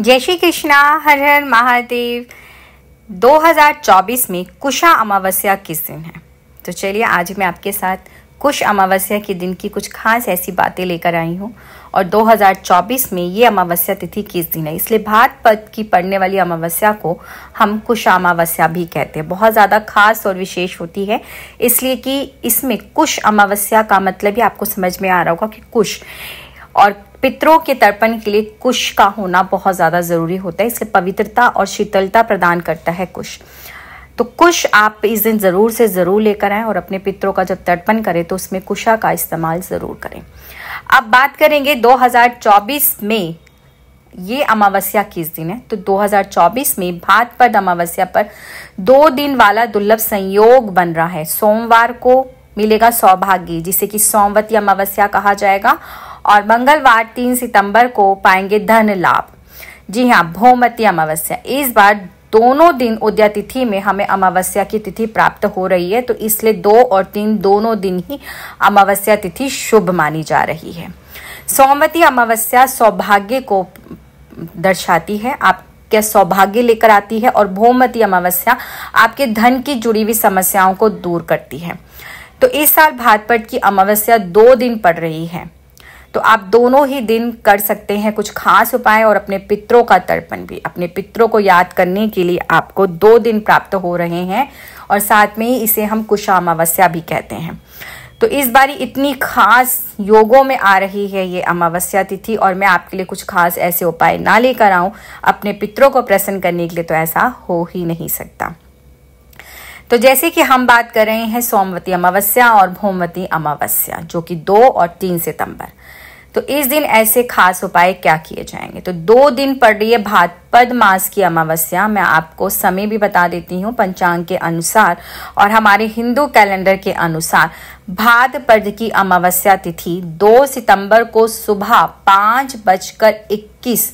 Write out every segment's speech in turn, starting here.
जय श्री कृष्णा हर हर महादेव 2024 में कुशा अमावस्या किस दिन है तो चलिए आज मैं आपके साथ कुश अमावस्या के दिन की कुछ खास ऐसी बातें लेकर आई हूँ और 2024 में ये अमावस्या तिथि किस दिन है इसलिए भारत पद की पड़ने वाली अमावस्या को हम कुश अमावस्या भी कहते हैं बहुत ज़्यादा खास और विशेष होती है इसलिए कि इसमें कुश अमावस्या का मतलब ही आपको समझ में आ रहा होगा कि कुश और पितरों के तर्पण के लिए कुश का होना बहुत ज़्यादा ज़रूरी होता है इससे पवित्रता और शीतलता प्रदान करता है कुश तो कुश आप इस दिन ज़रूर से ज़रूर लेकर आएँ और अपने पितरों का जब तर्पण करें तो उसमें कुशा का इस्तेमाल ज़रूर करें अब बात करेंगे 2024 में ये अमावस्या किस दिन है तो 2024 में भादपद अमावस्या पर दो दिन वाला दुर्लभ संयोग बन रहा है सोमवार को मिलेगा सौभाग्य जिसे कि सोमवती अमावस्या कहा जाएगा और मंगलवार तीन सितंबर को पाएंगे धन लाभ जी हाँ भौमती अमावस्या इस बार दोनों दिन उदया तिथि में हमें अमावस्या की तिथि प्राप्त हो रही है तो इसलिए दो और तीन दोनों दिन ही अमावस्या तिथि शुभ मानी जा रही है सौमती अमावस्या सौभाग्य को दर्शाती है आप आपके सौभाग्य लेकर आती है और भौमती अमावस्या आपके धन की जुड़ी हुई समस्याओं को दूर करती है तो इस साल भादपट की अमावस्या दो दिन पड़ रही है तो आप दोनों ही दिन कर सकते हैं कुछ खास उपाय और अपने पितरों का तर्पण भी अपने पितरों को याद करने के लिए आपको दो दिन प्राप्त हो रहे हैं और साथ में ही इसे हम कुशामावस्या भी कहते हैं तो इस बारी इतनी खास योगों में आ रही है ये अमावस्या तिथि और मैं आपके लिए कुछ खास ऐसे उपाय ना लेकर आऊं अपने पितरों को प्रसन्न करने के लिए तो ऐसा हो ही नहीं सकता तो जैसे कि हम बात कर रहे हैं सोमवती अमावस्या और भोमवती अमावस्या जो कि दो और तीन सितंबर तो इस दिन ऐसे खास उपाय क्या किए जाएंगे तो दो दिन पड़ रही है भाद्रपद मास की अमावस्या मैं आपको समय भी बता देती हूँ पंचांग के अनुसार और हमारे हिंदू कैलेंडर के अनुसार भाद्रपद की अमावस्या तिथि 2 सितंबर को सुबह पांच बजकर इक्कीस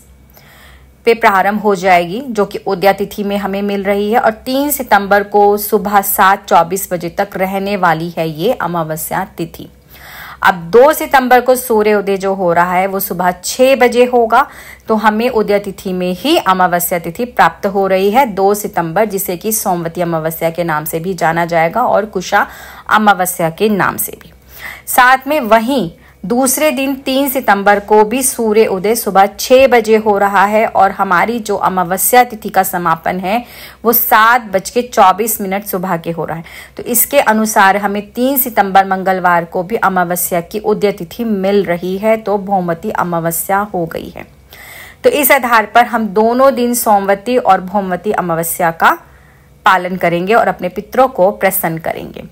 पे प्रारंभ हो जाएगी जो कि उद्या तिथि में हमें मिल रही है और तीन सितंबर को सुबह सात चौबीस बजे तक रहने वाली है ये अमावस्या तिथि अब 2 सितंबर को सूर्य उदय जो हो रहा है वो सुबह 6 बजे होगा तो हमें उदय तिथि में ही अमावस्या तिथि प्राप्त हो रही है 2 सितंबर जिसे कि सोमवती अमावस्या के नाम से भी जाना जाएगा और कुशा अमावस्या के नाम से भी साथ में वहीं दूसरे दिन 3 सितंबर को भी सूर्य उदय सुबह 6 बजे हो रहा है और हमारी जो अमावस्या तिथि का समापन है वो सात बज के चौबीस मिनट सुबह के हो रहा है तो इसके अनुसार हमें 3 सितंबर मंगलवार को भी अमावस्या की उदय तिथि मिल रही है तो भौमती अमावस्या हो गई है तो इस आधार पर हम दोनों दिन सोमवती और भौमवती अमावस्या का पालन करेंगे और अपने पितरों को प्रसन्न करेंगे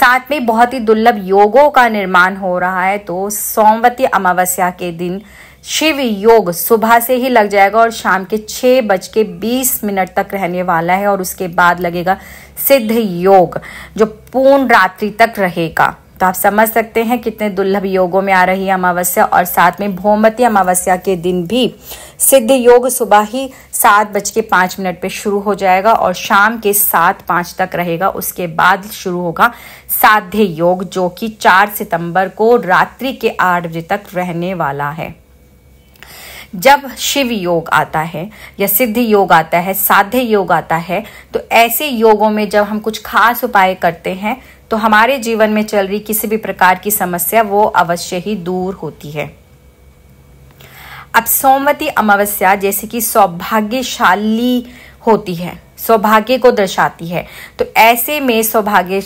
साथ में बहुत ही दुर्लभ योगों का निर्माण हो रहा है तो सोमवती अमावस्या के दिन शिव योग सुबह से ही लग जाएगा और शाम के छह बज के बीस मिनट तक रहने वाला है और उसके बाद लगेगा सिद्ध योग जो पूर्ण रात्रि तक रहेगा तो आप समझ सकते हैं कितने दुर्लभ योगों में आ रही है अमावस्या और साथ में भोमती अमावस्या के दिन भी सिद्ध योग सुबह ही सात बज के पांच मिनट पर शुरू हो जाएगा और शाम के सात पांच तक रहेगा उसके बाद शुरू होगा साध्य योग जो कि चार सितंबर को रात्रि के आठ बजे तक रहने वाला है जब शिव योग आता है या सिद्ध योग आता है साध्य योग आता है तो ऐसे योगों में जब हम कुछ खास उपाय करते हैं तो हमारे जीवन में चल रही किसी भी प्रकार की समस्या वो अवश्य ही दूर होती है अब सोमवती अमावस्या जैसे कि सौभाग्यशाली होती है सौभाग्य को दर्शाती है तो ऐसे में सौभाग्य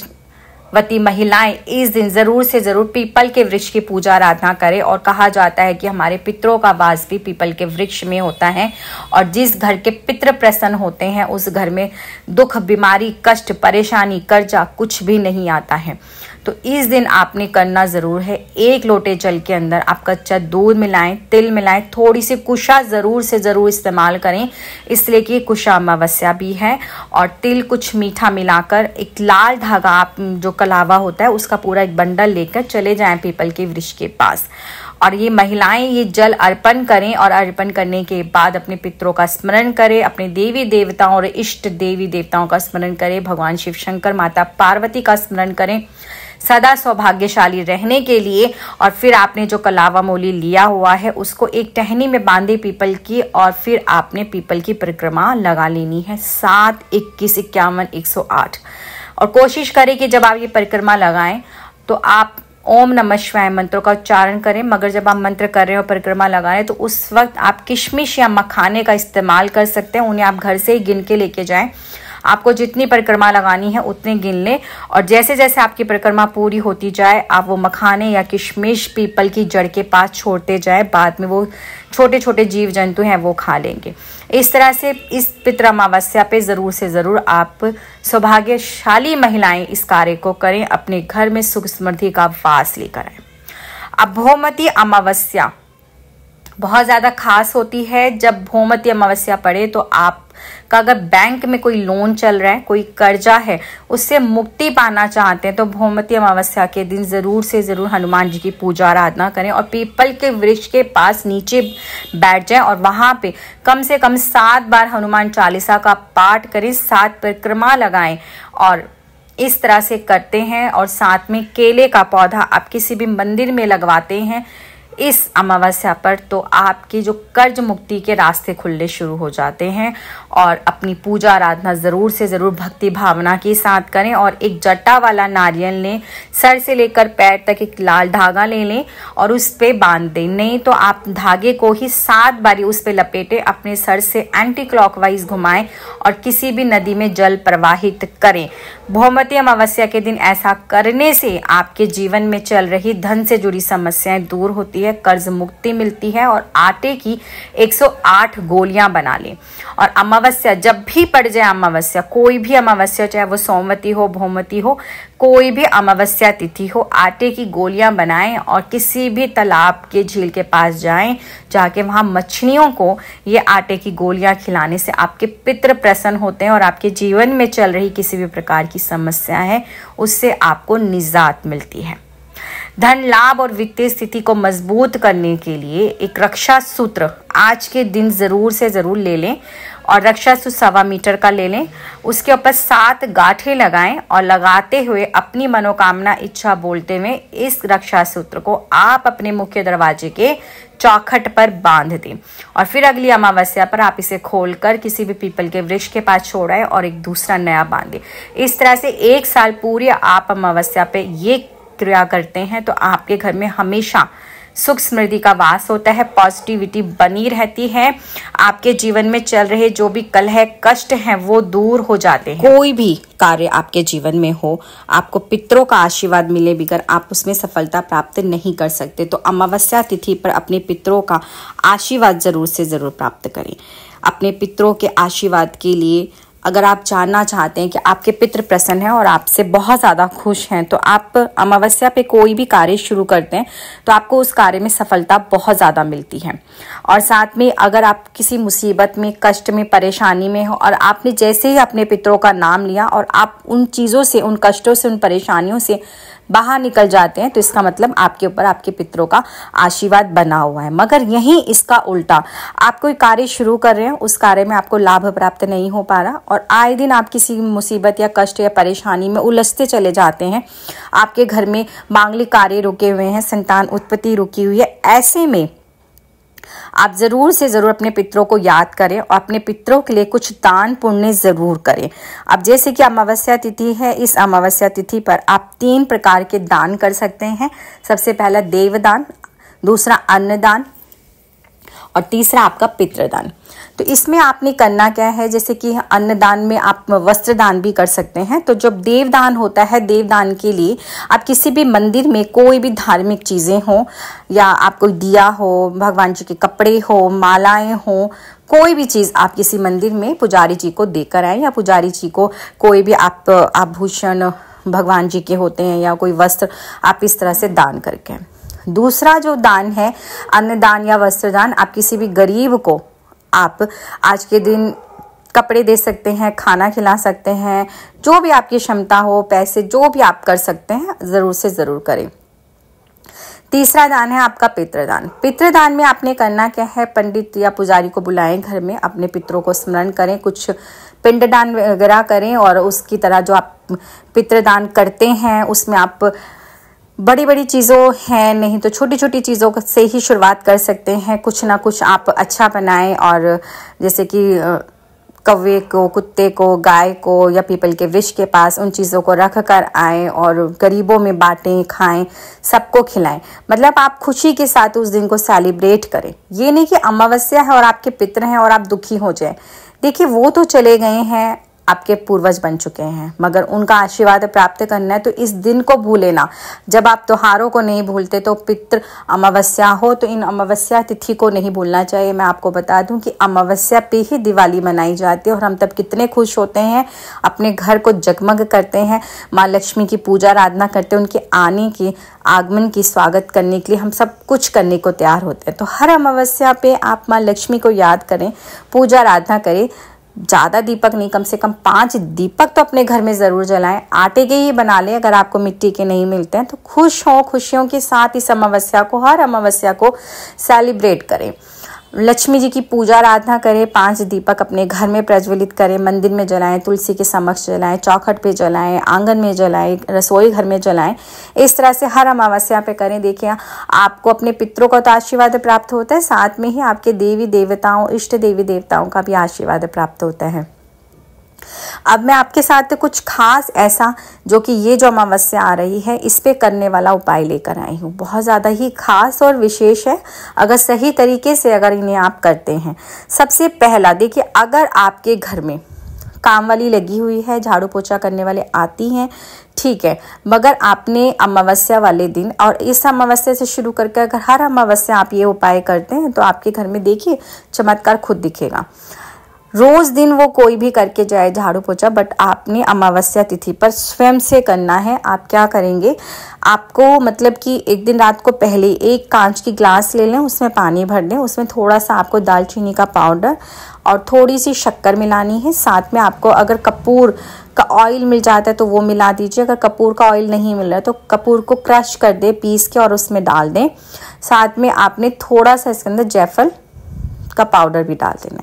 वती महिलाएं इस दिन जरूर से जरूर पीपल के वृक्ष की पूजा आराधना करें और कहा जाता है कि हमारे पितरों का वास भी पीपल के वृक्ष में होता है और जिस घर के पितृ प्रसन्न होते हैं उस घर में दुख बीमारी कष्ट परेशानी कर्जा कुछ भी नहीं आता है तो इस दिन आपने करना ज़रूर है एक लोटे जल के अंदर आप कच्चा दूध मिलाएं तिल मिलाएं थोड़ी सी कुशा ज़रूर से ज़रूर इस्तेमाल करें इसलिए कि कुशा अमावस्या भी है और तिल कुछ मीठा मिलाकर एक लाल धागा आप जो कलावा होता है उसका पूरा एक बंडल लेकर चले जाएं पीपल के वृक्ष के पास और ये महिलाएं ये जल अर्पण करें और अर्पण करने के बाद अपने पितरों का स्मरण करें अपने देवी देवताओं और इष्ट देवी देवताओं का स्मरण करें भगवान शिव शंकर माता पार्वती का स्मरण करें सदा सौभाग्यशाली रहने के लिए और फिर आपने जो कलावा मोली लिया हुआ है उसको एक टहनी में बांधे पीपल की और फिर आपने पीपल की परिक्रमा लगा लेनी है सात इक्कीस इक्यावन एक सौ आठ और कोशिश करें कि जब आप ये परिक्रमा लगाएं तो आप ओम नमः शिवाय मंत्रों का उच्चारण करें मगर जब आप मंत्र कर रहे हो परिक्रमा लगा रहे हैं तो उस वक्त आप किशमिश या मखाने का इस्तेमाल कर सकते हैं उन्हें आप घर से ही गिन के लेके जाएं आपको जितनी परिक्रमा लगानी है उतनी गिन लें और जैसे जैसे आपकी परिक्रमा पूरी होती जाए आप वो मखाने या किशमिश पीपल की जड़ के पास छोड़ते जाए बाद में वो छोटे छोटे जीव जंतु हैं वो खा लेंगे इस तरह से इस पितृ अमावस्या पे ज़रूर से ज़रूर आप सौभाग्यशाली महिलाएं इस कार्य को करें अपने घर में सुख समृद्धि का वास लेकर आए अभोमती अमावस्या बहुत ज़्यादा खास होती है जब भौमती अमावस्या पड़े तो आप का अगर बैंक में कोई लोन चल रहा है कोई कर्जा है उससे मुक्ति पाना चाहते हैं तो भोमती अमावस्या के दिन ज़रूर से ज़रूर हनुमान जी की पूजा आराधना करें और पीपल के वृक्ष के पास नीचे बैठ जाएं और वहां पे कम से कम सात बार हनुमान चालीसा का पाठ करें सात परिक्रमा लगाएं और इस तरह से करते हैं और साथ में केले का पौधा आप किसी भी मंदिर में लगवाते हैं इस अमावस्या पर तो आपके जो कर्ज मुक्ति के रास्ते खुलने शुरू हो जाते हैं और अपनी पूजा आराधना ज़रूर से ज़रूर भक्ति भावना के साथ करें और एक जटा वाला नारियल लें सर से लेकर पैर तक एक लाल धागा ले लें और उस पर बांध दें नहीं तो आप धागे को ही सात बारी उस पर लपेटें अपने सर से एंटी क्लॉकवाइज घुमाएं और किसी भी नदी में जल प्रवाहित करें बहुमती अमावस्या के दिन ऐसा करने से आपके जीवन में चल रही धन से जुड़ी समस्याएं दूर होती है है कर्ज मुक्ति मिलती है और आटे की 108 गोलियां बना लें और अमावस्या जब भी पड़ जाए अमावस्या कोई भी अमावस्या चाहे वो सोमवती हो भोमती हो कोई भी अमावस्या तिथि हो आटे की गोलियां बनाएं और किसी भी तालाब के झील के पास जाएं जाके वहां मछलियों को ये आटे की गोलियां खिलाने से आपके पित्र प्रसन्न होते हैं और आपके जीवन में चल रही किसी भी प्रकार की समस्या है उससे आपको निजात मिलती है धन लाभ और वित्तीय स्थिति को मजबूत करने के लिए एक रक्षा सूत्र आज के दिन ज़रूर से ज़रूर ले लें और रक्षा सूत्र सवा मीटर का ले लें उसके ऊपर सात गाठे लगाएं और लगाते हुए अपनी मनोकामना इच्छा बोलते हुए इस रक्षा सूत्र को आप अपने मुख्य दरवाजे के चौखट पर बांध दें और फिर अगली अमावस्या पर आप इसे खोलकर किसी भी पीपल के वृक्ष के पास छोड़ाएं और एक दूसरा नया बांधें इस तरह से एक साल पूरे आप अमावस्या पे ये क्रिया करते हैं तो आपके घर में हमेशा सुख समृद्धि का वास होता है पॉजिटिविटी बनी रहती है आपके जीवन में चल रहे जो भी कल है कष्ट हैं वो दूर हो जाते हैं कोई भी कार्य आपके जीवन में हो आपको पितरों का आशीर्वाद मिले बिगर आप उसमें सफलता प्राप्त नहीं कर सकते तो अमावस्या तिथि पर अपने पितरों का आशीर्वाद जरूर से जरूर प्राप्त करें अपने पितरों के आशीर्वाद के लिए अगर आप जानना चाहते हैं कि आपके पितृ प्रसन्न हैं और आपसे बहुत ज़्यादा खुश हैं तो आप अमावस्या पे कोई भी कार्य शुरू करते हैं तो आपको उस कार्य में सफलता बहुत ज़्यादा मिलती है और साथ में अगर आप किसी मुसीबत में कष्ट में परेशानी में हो और आपने जैसे ही अपने पितरों का नाम लिया और आप उन चीज़ों से उन कष्टों से उन परेशानियों से बाहर निकल जाते हैं तो इसका मतलब आपके ऊपर आपके पितरों का आशीर्वाद बना हुआ है मगर यहीं इसका उल्टा आप कोई कार्य शुरू कर रहे हैं उस कार्य में आपको लाभ प्राप्त नहीं हो पा रहा और आए दिन आप किसी मुसीबत या कष्ट या परेशानी में उलझते चले जाते हैं आपके घर में मांगलिक कार्य रुके हुए हैं संतान उत्पत्ति रुकी हुई है ऐसे में आप ज़रूर से ज़रूर अपने पितरों को याद करें और अपने पितरों के लिए कुछ दान पुण्य ज़रूर करें अब जैसे कि अमावस्या तिथि है इस अमावस्या तिथि पर आप तीन प्रकार के दान कर सकते हैं सबसे पहला देवदान दूसरा अन्नदान और तीसरा आपका पितृदान तो इसमें आपने करना क्या है जैसे कि अन्नदान में आप वस्त्र दान भी कर सकते हैं तो जब देवदान होता है देवदान के लिए आप किसी भी मंदिर में कोई भी धार्मिक चीज़ें हों या आप कोई दिया हो भगवान जी के कपड़े हो मालाएं हों कोई भी चीज़ आप किसी मंदिर में पुजारी जी को देकर आए या पुजारी जी को कोई भी आप आभूषण भगवान जी के होते हैं या कोई वस्त्र आप इस तरह से दान करके दूसरा जो दान है अन्नदान या वस्त्रदान आप किसी भी गरीब को आप आज के दिन कपड़े दे सकते हैं खाना खिला सकते हैं जो भी आपकी क्षमता हो पैसे जो भी आप कर सकते हैं ज़रूर से ज़रूर करें तीसरा दान है आपका पितृदान पितृदान में आपने करना क्या है पंडित या पुजारी को बुलाएं घर में अपने पितरों को स्मरण करें कुछ पिंडदान वगैरह करें और उसकी तरह जो आप पितृदान करते हैं उसमें आप बड़ी बड़ी चीज़ों हैं नहीं तो छोटी छोटी चीज़ों से ही शुरुआत कर सकते हैं कुछ ना कुछ आप अच्छा बनाएं और जैसे कि कौवे को कुत्ते को गाय को या पीपल के विश के पास उन चीज़ों को रख कर आएँ और गरीबों में बांटें खाएं सबको खिलाएं मतलब आप खुशी के साथ उस दिन को सेलिब्रेट करें ये नहीं कि अमावस्या है और आपके पित्र हैं और आप दुखी हो जाएं देखिए वो तो चले गए हैं आपके पूर्वज बन चुके हैं मगर उनका आशीर्वाद प्राप्त करना है तो इस दिन को भूले ना जब आप त्योहारों को नहीं भूलते तो पितृ अमावस्या हो तो इन अमावस्या तिथि को नहीं भूलना चाहिए मैं आपको बता दूं कि अमावस्या पे ही दिवाली मनाई जाती है और हम तब कितने खुश होते हैं अपने घर को जगमग करते हैं माँ लक्ष्मी की पूजा आराधना करते हैं उनके आने की आगमन की स्वागत करने के लिए हम सब कुछ करने को तैयार होते हैं तो हर अमावस्या पे आप माँ लक्ष्मी को याद करें पूजा आराधना करें ज़्यादा दीपक नहीं कम से कम पांच दीपक तो अपने घर में ज़रूर जलाएं आटे के ही बना लें अगर आपको मिट्टी के नहीं मिलते हैं तो खुश हों खुशियों के साथ इस अमावस्या को हर अमावस्या को सेलिब्रेट करें लक्ष्मी जी की पूजा आराधना करें पांच दीपक अपने घर में प्रज्वलित करें मंदिर में जलाएं तुलसी के समक्ष जलाएं चौखट पे जलाएं आंगन में जलाएं रसोई घर में जलाएं इस तरह से हर अमावस्या पे करें देखिए आपको अपने पितरों का तो आशीर्वाद प्राप्त होता है साथ में ही आपके देवी देवताओं इष्ट देवी देवताओं का भी आशीर्वाद प्राप्त होता है अब मैं आपके साथ कुछ खास ऐसा जो कि ये जो अमावस्या आ रही है इस पे करने वाला उपाय लेकर आई हूँ बहुत ज़्यादा ही खास और विशेष है अगर सही तरीके से अगर इन्हें आप करते हैं सबसे पहला देखिए अगर आपके घर में काम वाली लगी हुई है झाड़ू पोछा करने वाले आती हैं ठीक है मगर आपने अमावस्या वाले दिन और इस अमावस्या से शुरू करके अगर हर अमावस्या आप ये उपाय करते हैं तो आपके घर में देखिए चमत्कार खुद दिखेगा रोज दिन वो कोई भी करके जाए झाड़ू पोछा बट आपने अमावस्या तिथि पर स्वयं से करना है आप क्या करेंगे आपको मतलब कि एक दिन रात को पहले एक कांच की ग्लास ले लें उसमें पानी भर लें उसमें थोड़ा सा आपको दालचीनी का पाउडर और थोड़ी सी शक्कर मिलानी है साथ में आपको अगर कपूर का ऑयल मिल जाता है तो वो मिला दीजिए अगर कपूर का ऑयल नहीं मिल रहा है तो कपूर को क्रश कर दें पीस के और उसमें डाल दें साथ में आपने थोड़ा सा इसके अंदर जैफल उसका पाउडर भी डाल देना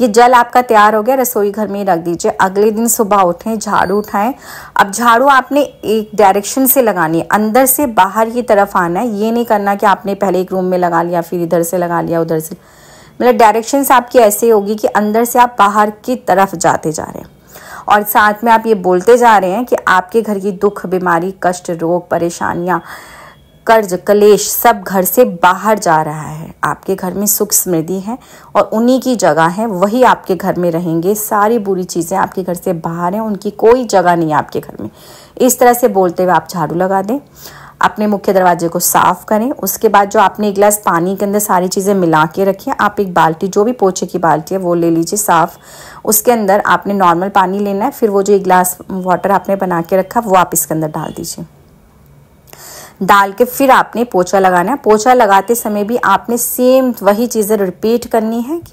ये जल आपका तैयार हो गया रसोई घर में ही रख दीजिए अगले दिन सुबह उठें झाड़ू उठाएं अब झाड़ू आपने एक डायरेक्शन से लगानी है अंदर से बाहर की तरफ आना है ये नहीं करना कि आपने पहले एक रूम में लगा लिया फिर इधर से लगा लिया उधर से मतलब डायरेक्शन आपकी ऐसे होगी कि अंदर से आप बाहर की तरफ जाते जा रहे हैं और साथ में आप ये बोलते जा रहे हैं कि आपके घर की दुख बीमारी कष्ट रोग परेशानियाँ कर्ज कलेश सब घर से बाहर जा रहा है आपके घर में सुख समृद्धि है और उन्हीं की जगह है वही आपके घर में रहेंगे सारी बुरी चीज़ें आपके घर से बाहर हैं उनकी कोई जगह नहीं है आपके घर में इस तरह से बोलते हुए आप झाड़ू लगा दें अपने मुख्य दरवाजे को साफ करें उसके बाद जो आपने एक गिलास पानी के अंदर सारी चीज़ें मिला के रखी आप एक बाल्टी जो भी पोछे की बाल्टी है वो ले लीजिए साफ उसके अंदर आपने नॉर्मल पानी लेना है फिर वो जो एक गिलास वाटर आपने बना के रखा वो आप इसके अंदर डाल दीजिए डाल के फिर आपने पोछा लगाना है पोछा लगाते समय भी आपने सेम वही चीज़ें रिपीट करनी है कि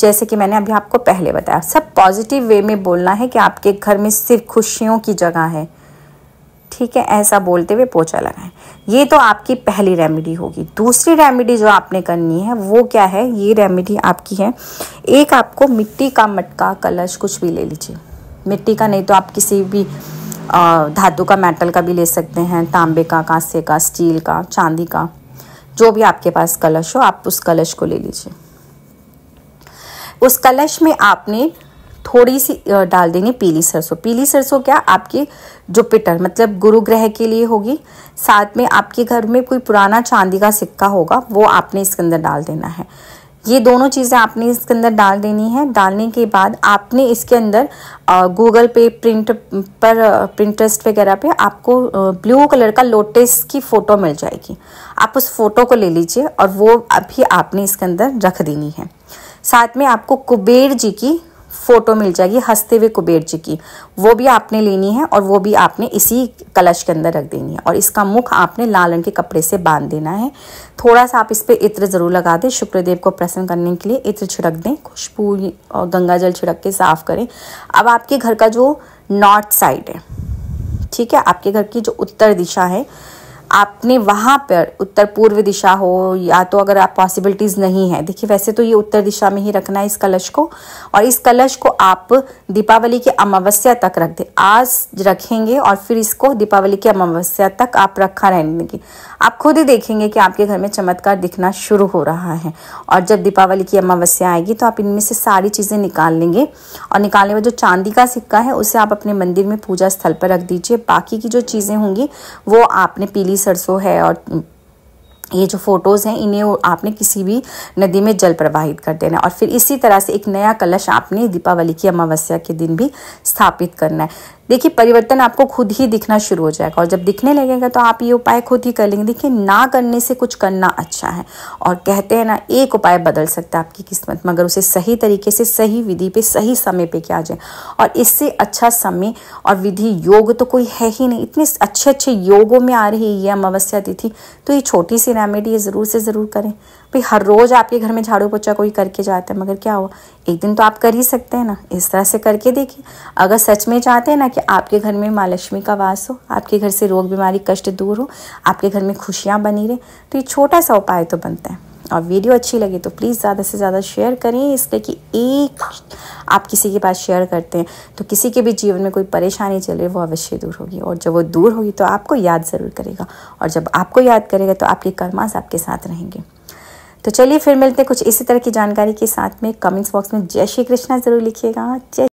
जैसे कि मैंने अभी आपको पहले बताया सब पॉजिटिव वे में बोलना है कि आपके घर में सिर्फ खुशियों की जगह है ठीक है ऐसा बोलते हुए पोछा लगाएं ये तो आपकी पहली रेमेडी होगी दूसरी रेमेडी जो आपने करनी है वो क्या है ये रेमेडी आपकी है एक आपको मिट्टी का मटका कलश कुछ भी ले लीजिए मिट्टी का नहीं तो आप किसी भी धातु का मेटल का भी ले सकते हैं तांबे का कांसे का स्टील का चांदी का जो भी आपके पास कलश हो आप उस कलश को ले लीजिए उस कलश में आपने थोड़ी सी डाल देनी पीली सरसों पीली सरसों क्या आपके जुपिटर मतलब गुरु ग्रह के लिए होगी साथ में आपके घर में कोई पुराना चांदी का सिक्का होगा वो आपने इसके अंदर डाल देना है ये दोनों चीज़ें आपने इसके अंदर डाल देनी है डालने के बाद आपने इसके अंदर गूगल पे प्रिंट पर प्रिंटरेस्ट वगैरह पे आपको ब्लू कलर का लोटस की फ़ोटो मिल जाएगी आप उस फोटो को ले लीजिए और वो अभी आपने इसके अंदर रख देनी है साथ में आपको कुबेर जी की फोटो मिल जाएगी हंसते हुए कुबेर जी की वो भी आपने लेनी है और वो भी आपने इसी कलश के अंदर रख देनी है और इसका मुख आपने लाल रंग के कपड़े से बांध देना है थोड़ा सा आप इस पर इत्र ज़रूर लगा दें शुक्रदेव को प्रसन्न करने के लिए इत्र छिड़क दें खुशबू और गंगा जल छिड़क के साफ़ करें अब आपके घर का जो नॉर्थ साइड है ठीक है आपके घर की जो उत्तर दिशा है आपने वहाँ पर उत्तर पूर्व दिशा हो या तो अगर आप पॉसिबिलिटीज़ नहीं है देखिए वैसे तो ये उत्तर दिशा में ही रखना है इस कलश को और इस कलश को आप दीपावली की अमावस्या तक रख दें आज रखेंगे और फिर इसको दीपावली की अमावस्या तक आप रखा रहेंगे आप खुद ही देखेंगे कि आपके घर में चमत्कार दिखना शुरू हो रहा है और जब दीपावली की अमावस्या आएगी तो आप इनमें से सारी चीज़ें निकाल लेंगे और निकालने में जो चांदी का सिक्का है उसे आप अपने मंदिर में पूजा स्थल पर रख दीजिए बाकी की जो चीज़ें होंगी वो आपने पीली सरसों है और ये जो फोटोज़ हैं इन्हें आपने किसी भी नदी में जल प्रवाहित कर देना और फिर इसी तरह से एक नया कलश आपने दीपावली की अमावस्या के दिन भी स्थापित करना है देखिए परिवर्तन आपको खुद ही दिखना शुरू हो जाएगा और जब दिखने लगेगा तो आप ये उपाय खुद ही कर लेंगे देखिए ना करने से कुछ करना अच्छा है और कहते हैं ना एक उपाय बदल सकता है आपकी किस्मत मगर उसे सही तरीके से सही विधि पे सही समय पे किया जाए और इससे अच्छा समय और विधि योग तो कोई है ही नहीं इतने अच्छे अच्छे योगों में आ रही है ये अमावस्या तिथि तो ये छोटी सी रेमेडी ज़रूर से ज़रूर करें भाई हर रोज़ आपके घर में झाड़ू पोछा कोई करके जाता है मगर क्या हुआ एक दिन तो आप कर ही सकते हैं ना इस तरह से करके देखिए अगर सच में चाहते हैं ना कि आपके घर में माँ लक्ष्मी का वास हो आपके घर से रोग बीमारी कष्ट दूर हो आपके घर में खुशियाँ बनी रहे तो ये छोटा सा उपाय तो बनता है और वीडियो अच्छी लगे तो प्लीज़ ज़्यादा से ज़्यादा शेयर करें इसलिए कि एक आप किसी के पास शेयर करते हैं तो किसी के भी जीवन में कोई परेशानी चल रही वो अवश्य दूर होगी और जब वो दूर होगी तो आपको याद ज़रूर करेगा और जब आपको याद करेगा तो आपके कर्मास आपके साथ रहेंगे तो चलिए फिर मिलते हैं कुछ इसी तरह की जानकारी के साथ में कमेंट्स बॉक्स में जय श्री कृष्णा ज़रूर लिखिएगा जय